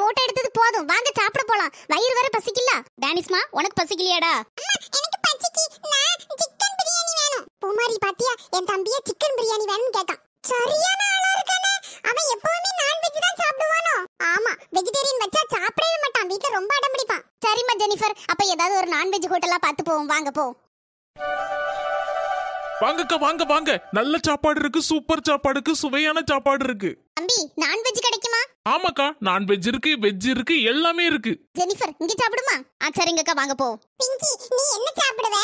photo எடுத்தது போதும் வாங்க சாப்பிட போலாம் வயிறு வேற பசிக்கல டானிஸ்மா உனக்கு பசிக்கலையாடா எனக்கு பசிக்கு நான் சிக்கன் பிரியாணி வேணும் பூமாரி பாத்தியா என் தம்பிய சிக்கன் பிரியாணி வேணும்னு கேட்டான் சரியா ஆளா இருக்கானே அவன் எப்பவுமே நான்வெஜ் தான் சாப்பிடுவானோ ஆமா வெஜிடேரியன் வச்சா சாப்பிடவே மாட்டான் வீட்ல ரொம்ப அடம் பிடிப்பான் சரிம்மா ஜெனிஃபர் அப்ப ஏதாவது ஒரு வெஜ் ஹோட்டலா பார்த்து போவோம் வாங்க போ வாங்கக்க வாங்க வாங்க நல்ல சாப்பாடு இருக்கு சூப்பர் சாப்பாடு இருக்கு சுவையான சாப்பாடு இருக்கு தம்பி நான்வெஜ் கிடைக்கும் ஆமாக்கா நான்வெஜ் இருக்கு வெஜ் இருக்கு எல்லாமே இருக்கு ஜெனிஃபர் இங்க சாப்பிடுமா ஆ சரிங்கக்கா வாங்க போ பிங்கி நீ என்ன சாப்பிடுவ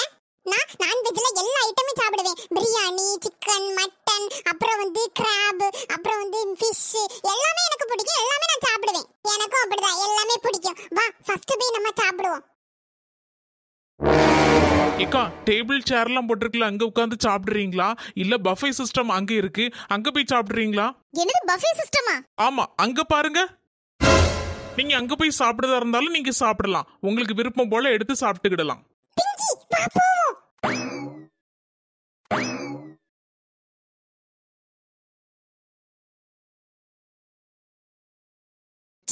நான் வெஜ்ல எல்லா ஐட்டமும் சாப்பிடுவேன் பிரியாணி சிக்கன் மட்டன் அப்புறம் வந்து கிராப் அப்புறம் வந்து ஃபிஷ் எல்லாமே எனக்கு பிடிக்கும் எல்லாமே நான் சாப்பிடுவேன் எனக்கும் அப்படிதான் எல்லாமே பிடிக்கும் வா ஃபர்ஸ்ட் போய் நம்ம சாப்பிடுவோம் ஏக்கா டேபிள் சேர்லாம் போட்டிருக்கல அங்க உட்காந்து சாப்பிடுறீங்களா இல்ல பஃபே சிஸ்டம் அங்க இருக்கு அங்க போய் சாப்பிடுறீங்களா என்னது பஃபே சிஸ்டமா ஆமா அங்க பாருங்க நீங்க அங்க போய் சாப்பிடுறதா இருந்தாலும் நீங்க சாப்பிடலாம் உங்களுக்கு விருப்பம் போல எடுத்து சாப்பிட்டுக்கிடலாம்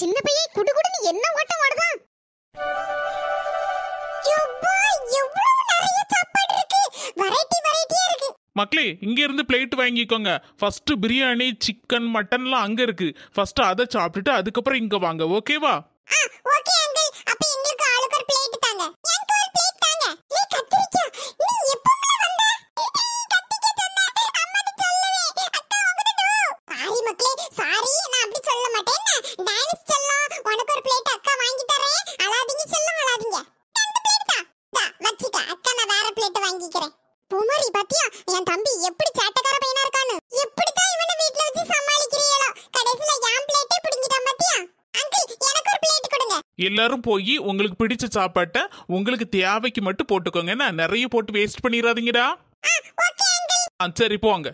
சின்ன பையன் குடுகுடுன்னு என்ன ஓட்டம் ஓடுதான் மக்களே இருந்து பிளேட் வாங்கிக்கோங்க ஃபர்ஸ்ட் பிரியாணி சிக்கன் மட்டன்லாம் அங்கே இருக்குது ஃபஸ்ட்டு அதை சாப்பிட்டுட்டு அதுக்கப்புறம் இங்கே வாங்க ஓகேவா குமரி பாத்தியா என் தம்பி எப்படி சேட்டக்கார பையனா இருக்கானு எப்படி தான் இவனை வீட்ல வச்சு சமாளிக்கிறீங்களோ கடைசில யாம் பிளேட்டே பிடுங்கிட்டான் பாத்தியா அங்கிள் எனக்கு ஒரு பிளேட் கொடுங்க எல்லாரும் போய் உங்களுக்கு பிடிச்ச சாப்பாட்டை உங்களுக்கு தேவைக்கு மட்டும் போட்டுக்கோங்க நான் நிறைய போட்டு வேஸ்ட் பண்ணிடாதீங்கடா சரி போங்க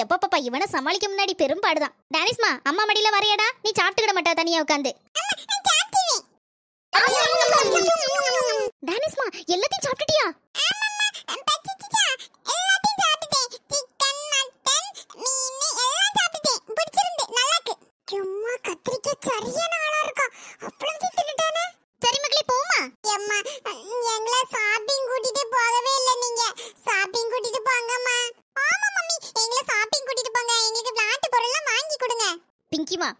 எப்பப்பப்பா இவனை சமாளிக்க முன்னாடி பெரும்பாடுதான் டேனிஸ்மா அம்மா மடியில வரையடா நீ சாப்பிட்டுக்கிட மாட்டா தனியா உட்காந்து டேனிஸ்மா எல்லாத்தையும் சாப்பிட்டுட்டியா சரி மக்களே போமா எம்மா எங்களை ஷாப்பிங் கூட்டி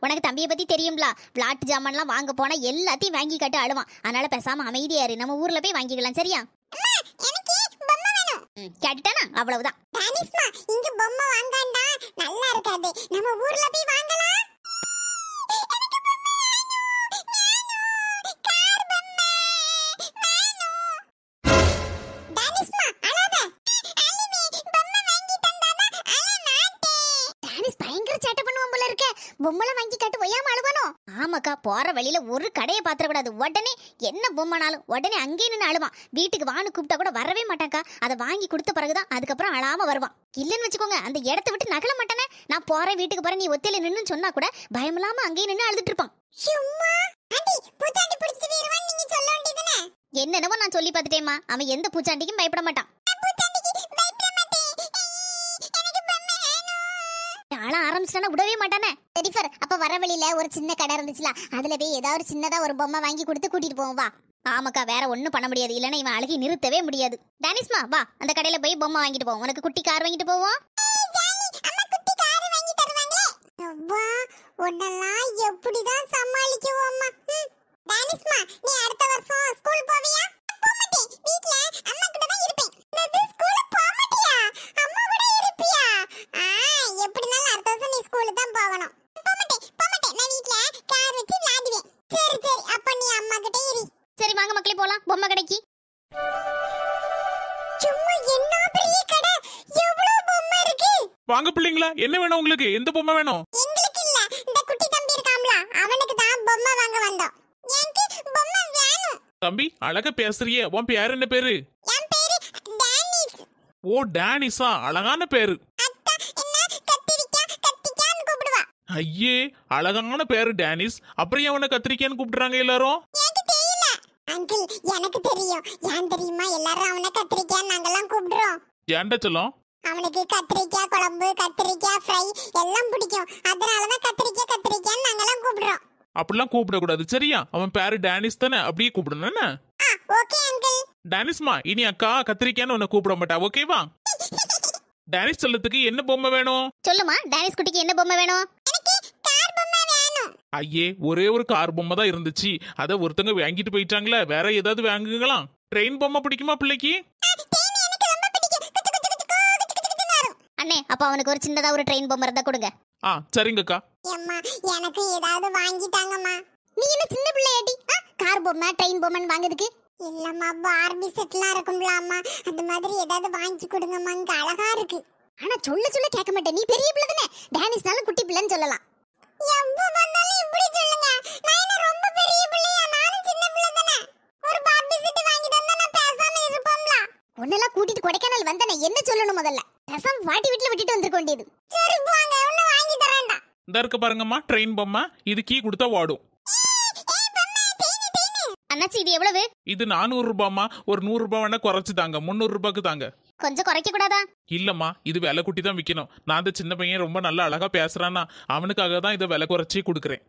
உனக்கு தம்பியை பத்தி தெரியும்ல விளாட்டு ஜாமான்லாம் வாங்க போனா எல்லாத்தையும் வாங்கி கட்டு அழுவான் அதனால பேசாம அமைதியா இரு நம்ம ஊர்ல போய் வாங்கிக்கலாம் சரியா கேட்டுட்டானா அவ்வளவுதான் இங்க பொம்மை வாங்கண்டா நல்லா இருக்காது நம்ம ஊர்ல போய் வாங்கலாம் பொம்மளை வாங்கி கட்டு ஒய்யாம அழுவணும் ஆமாக்கா போற வழியில ஒரு கடையை கூடாது உடனே என்ன பொம்மனாலும் உடனே அங்கேயே நின்று அழுவான் வீட்டுக்கு வான்னு கூப்பிட்டா கூட வரவே மாட்டாக்கா அதை வாங்கி கொடுத்த பிறகுதான் அதுக்கப்புறம் அழாம வருவான் இல்லைன்னு வச்சுக்கோங்க அந்த இடத்த விட்டு நகல மாட்டேனே நான் போற வீட்டுக்கு போற நீ ஒத்தையில நின்னு சொன்னா கூட இல்லாம அங்கேயே நின்று அழுதுட்டு இருப்பான் என்னென்னவோ நான் சொல்லி பார்த்துட்டேம்மா அவன் எந்த பூச்சாண்டிக்கும் பயப்பட மாட்டான் அழ ஆரம்பிச்சிட்டானா விடவே மாட்டானே ஜெனிஃபர் அப்ப வர வழியில ஒரு சின்ன கடை இருந்துச்சுல அதுல போய் ஏதாவது ஒரு சின்னதா ஒரு பொம்மை வாங்கி கொடுத்து கூட்டிட்டு போவோம் வா ஆமாக்கா வேற ஒன்றும் பண்ண முடியாது இல்லைன்னா இவன் அழகி நிறுத்தவே முடியாது டானிஸ்மா வா அந்த கடையில போய் பொம்மை வாங்கிட்டு போவோம் உனக்கு குட்டி கார் வாங்கிட்டு போவோம் எப்படிதான் சமாளிக்குவோம்மா நீ அடுத்த வருஷம் ஸ்கூல் போவியா அம்மா தான் பாத்தீங்களா என்ன வேணும் உங்களுக்கு எந்த பொம்மை வேணும் தம்பி அழக பேசுறிய உன் பேர் என்ன பேரு ஓ டானிஸா அழகான பேரு ஐயே அழகான பேரு டானிஸ் அப்புறம் அவனை கத்திரிக்கான்னு கூப்பிடுறாங்க எல்லாரும் எனக்கு தெரியும் ஏன் தெரியுமா எல்லாரும் அவனை கத்திரிக்காய் நாங்கெல்லாம் கூப்பிடுறோம் ஏன்டா சொல்லும் அவனுக்கு கத்திரிக்காய் குழம்பு கத்திரிக்காய் ஃப்ரை எல்லாம் பிடிக்கும் அதனால தான் கத்திரிக்காய் கத்திரிக்காய்னு நாங்கெல்லாம் கூப்பிடுறோம் அப்படிலாம் கூப்பிடக்கூடாது சரியா அவன் பேரு டேனிஸ் தானே அப்படியே கூப்பிடணும் என்ன ஓகே அங்கிள் டேனிஸ்மா இனி அக்கா கத்திரிக்காய்னு உன்னை கூப்பிட மாட்டா ஓகேவா டேனிஸ் சொல்லத்துக்கு என்ன பொம்மை வேணும் சொல்லுமா டேனிஸ் குட்டிக்கு என்ன பொம்மை வேணும் ஐயே ஒரே ஒரு கார் பொம்மை தான் இருந்துச்சு அதை ஒருத்தங்க வாங்கிட்டு போயிட்டாங்களே வேற ஏதாவது வாங்குங்களா ட்ரெயின் பொம்மை பிடிக்குமா பிள்ளைக்கு அப்ப அவனுக்கு ஒரு சின்னதாக ஒரு ட்ரெயின் பொம்மை இருந்தால் கொடுங்க ஆ சரிங்கக்கா ஏம்மா எனக்கு ஏதாவது வாங்கி தாங்கம்மா நீ என்ன சின்ன பிள்ளையாடி கார் பொம்மை ட்ரெயின் பொம்மைன்னு வாங்குறதுக்கு இல்லம்மா பார்பி செட்லாம் இருக்கும்ல அம்மா அந்த மாதிரி ஏதாவது வாங்கி கொடுங்கம்மா அங்க அழகா இருக்கு ஆனா சொல்ல சொல்ல கேட்க மாட்டேன் நீ பெரிய பிள்ளை தானே டேனிஸ்னாலும் குட்டி பிள்ளைன்னு சொல்லலாம் எப்போ வந்தாலும் இப்படி சொல்லுங்க நான் என்ன ரொம்ப பெரிய பிள்ளையா நானும் சின்ன பிள்ளை தானே ஒரு பார்பி செட் வாங்கி தந்தா நான் பேசாம இருப்போம்ல உன்னெல்லாம் கூட்டிட்டு கொடைக்கானல் வந்தனே என்ன சொல்லணும் முதல்ல ரசம் வாட்டி வீட்டுல விட்டுட்டு வந்திருக்க சரி போங்க உள்ள வாங்கி தரேன்டா இந்த இருக்கு பாருங்கம்மா ட்ரெயின் பொம்மை இது கீ கொடுத்தா ஓடும் அண்ணாச்சி இது எவ்வளவு இது நானூறு ரூபாய்மா ஒரு நூறு ரூபாய் வேணா குறைச்சு தாங்க முந்நூறு ரூபாய்க்கு தாங்க கொஞ்சம் குறைக்க கூடாதா இல்லம்மா இது விலை குட்டி தான் விற்கணும் நான் அந்த சின்ன பையன் ரொம்ப நல்லா அழகா பேசுறான்னா அவனுக்காக தான் இதை விலை குறைச்சி கொடுக்குறேன்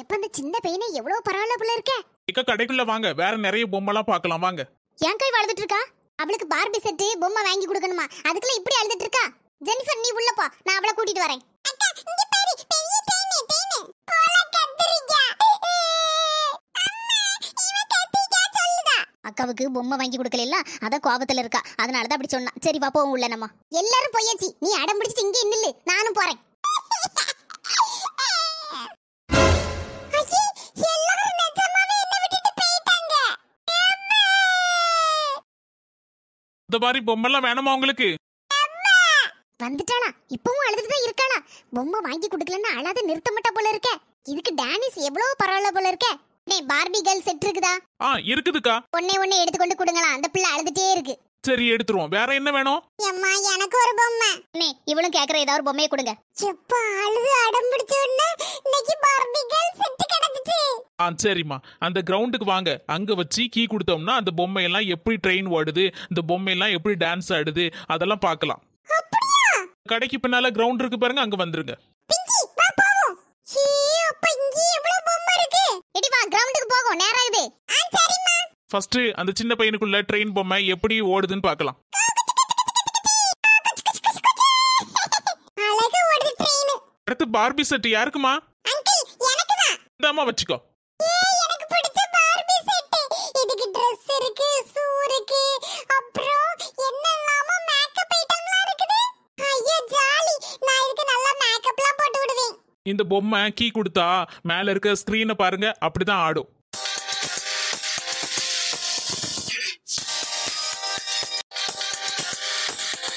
எப்ப இந்த சின்ன பையனை எவ்வளவு பரவாயில்ல புள்ள இருக்க இக்க கடைக்குள்ள வாங்க வேற நிறைய பொம்மைலாம் பார்க்கலாம் வாங்க என் கை வளர்த்துட்டு இருக்கா அவளுக்கு பார்பி செட்டு பொம்மை வாங்கி கொடுக்கணுமா அதுக்குள்ள இப்படி அழுதுட்டு இருக்கா ஜெனிஃபர் நீ உள்ள போ நான் அவளை கூட்டிட்டு வரேன் அக்காவுக்கு பொம்மை வாங்கி கொடுக்கல அத கோபத்துல இருக்கா அதனாலதான் அப்படி சொன்னா சரி பாப்போம் உள்ள நம்ம எல்லாரும் போயாச்சு நீ அடம் பிடிச்சிட்டு இங்கே நில்லு நானும் போறேன் இந்த மாதிரி பொம்மெல்லாம் வேணுமா உங்களுக்கு வந்துட்டானா இப்பவும் அழுதுட்டு தான் இருக்காளா பொம்மை வாங்கி கொடுக்கலன்னு அழாது நிறுத்த மாட்டா போல இருக்க இதுக்கு டானிஸ் எவ்வளவு பரவாயில்ல போல இருக்க டேய் பார்பி கேர்ள் செட் இருக்குதா ஆ இருக்குதுக்கா ஒண்ணே ஒண்ணே எடுத்து கொண்டு கொடுங்களா அந்த பிள்ளை அழுதுட்டே இருக்கு சரி எடுத்துருவோம் வேற என்ன வேணும் அம்மா எனக்கு ஒரு பொம்மை அண்ணே இவளும் கேக்குற ஏதாவது ஒரு பொம்மையை கொடுங்க எப்ப அழுது அடம் பிடிச்ச உடனே இன்னைக்கு பார்பி கேர்ள் செட் கிடந்துச்சு ஆ சரிம்மா அந்த கிரவுண்டுக்கு வாங்க அங்க வச்சு கீ கொடுத்தோம்னா அந்த பொம்மையெல்லாம் எப்படி ட்ரெயின் ஓடுது இந்த பொம்மையெல்லாம் எப்படி டான்ஸ் ஆடுது அதெல்லாம் பார்க்கலாம் கடைக்கு பின்னால கிரவுண்ட் இருக்கு பாருங்க அங்க வந்துருங்க பிஞ்சி வா போவோம் ஏ அப்பா இங்க எவ்வளவு பொம்மை இருக்கு எடி வா கிரவுண்டுக்கு போவோம் நேரா இது ஆ சரிம்மா ஃபர்ஸ்ட் அந்த சின்ன பையனுக்குள்ள ட்ரெயின் பொம்மை எப்படி ஓடுதுன்னு பார்க்கலாம் அடுத்து பார்பி செட் யாருக்குமா இதாமா வச்சுக்கோ இந்த பொம்மை கீ கொடுத்தா மேல இருக்க ஸ்கிரீனை பாருங்க அப்படிதான் ஆடும்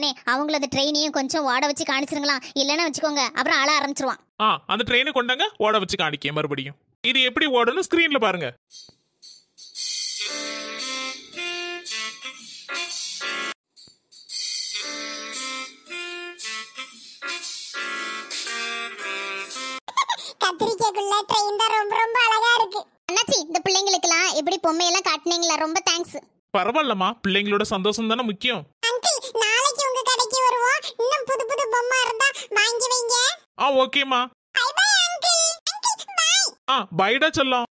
ஏனே அவங்கள அந்த ட்ரெயினையும் கொஞ்சம் ஓட வச்சு காணிச்சிருங்களா இல்லைன்னா வச்சுக்கோங்க அப்புறம் ஆள ஆரம்பிச்சிருவான் ஆ அந்த ட்ரெயினை கொண்டாங்க ஓட வச்சு காணிக்க மறுபடியும் இது எப்படி ஓடணும் ஸ்கிரீன்ல பாருங்க கத்திரிக்கைக்குள்ள ட்ரெயின் தான் ரொம்ப ரொம்ப அழகா இருக்கு அண்ணாச்சி இந்த பிள்ளைங்களுக்கெல்லாம் எப்படி பொம்மையெல்லாம் காட்டினீங்களா ரொம்ப தேங்க்ஸ் பரவாயில்லம்மா பிள்ளைங்களோட சந்தோஷம் தானே முக்கியம் பொம்மை இருந்தா வாங்கி வைங்க ஆ ஓகேமா பை அங்கிள் அங்கிள் பை ஆ பைடா செல்லம்